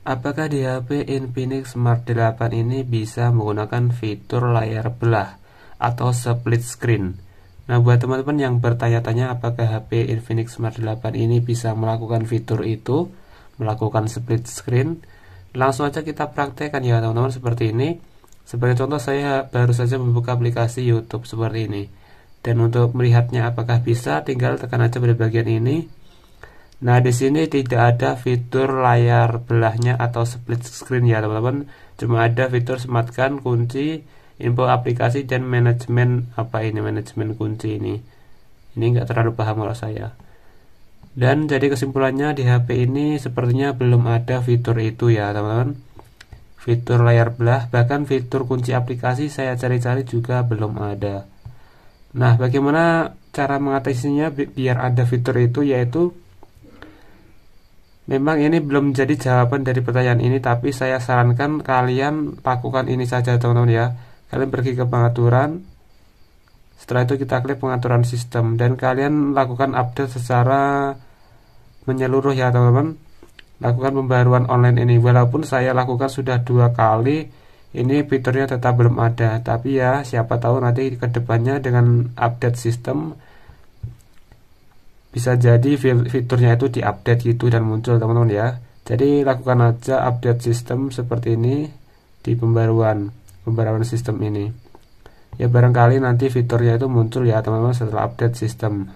Apakah di HP Infinix Smart 8 ini bisa menggunakan fitur layar belah atau split screen? Nah, buat teman-teman yang bertanya-tanya apakah HP Infinix Smart 8 ini bisa melakukan fitur itu, melakukan split screen, langsung aja kita praktekkan ya teman-teman seperti ini. Sebagai contoh saya baru saja membuka aplikasi YouTube seperti ini. Dan untuk melihatnya apakah bisa, tinggal tekan aja pada bagian ini, Nah, di sini tidak ada fitur layar belahnya atau split screen ya, teman-teman. Cuma ada fitur sematkan kunci, info aplikasi dan manajemen apa ini manajemen kunci ini. Ini nggak terlalu paham kalau saya. Dan jadi kesimpulannya di HP ini sepertinya belum ada fitur itu ya, teman-teman. Fitur layar belah bahkan fitur kunci aplikasi saya cari-cari juga belum ada. Nah, bagaimana cara mengatasinya bi biar ada fitur itu yaitu Memang ini belum jadi jawaban dari pertanyaan ini, tapi saya sarankan kalian lakukan ini saja teman-teman ya. Kalian pergi ke pengaturan, setelah itu kita klik pengaturan sistem dan kalian lakukan update secara menyeluruh ya teman-teman. Lakukan pembaruan online ini, walaupun saya lakukan sudah dua kali, ini fiturnya tetap belum ada. Tapi ya siapa tahu nanti kedepannya dengan update sistem bisa jadi fiturnya itu diupdate gitu dan muncul teman-teman ya jadi lakukan aja update sistem seperti ini di pembaruan pembaruan sistem ini ya barangkali nanti fiturnya itu muncul ya teman-teman setelah update sistem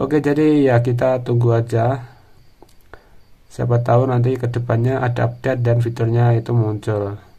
oke jadi ya kita tunggu aja siapa tahu nanti kedepannya ada update dan fiturnya itu muncul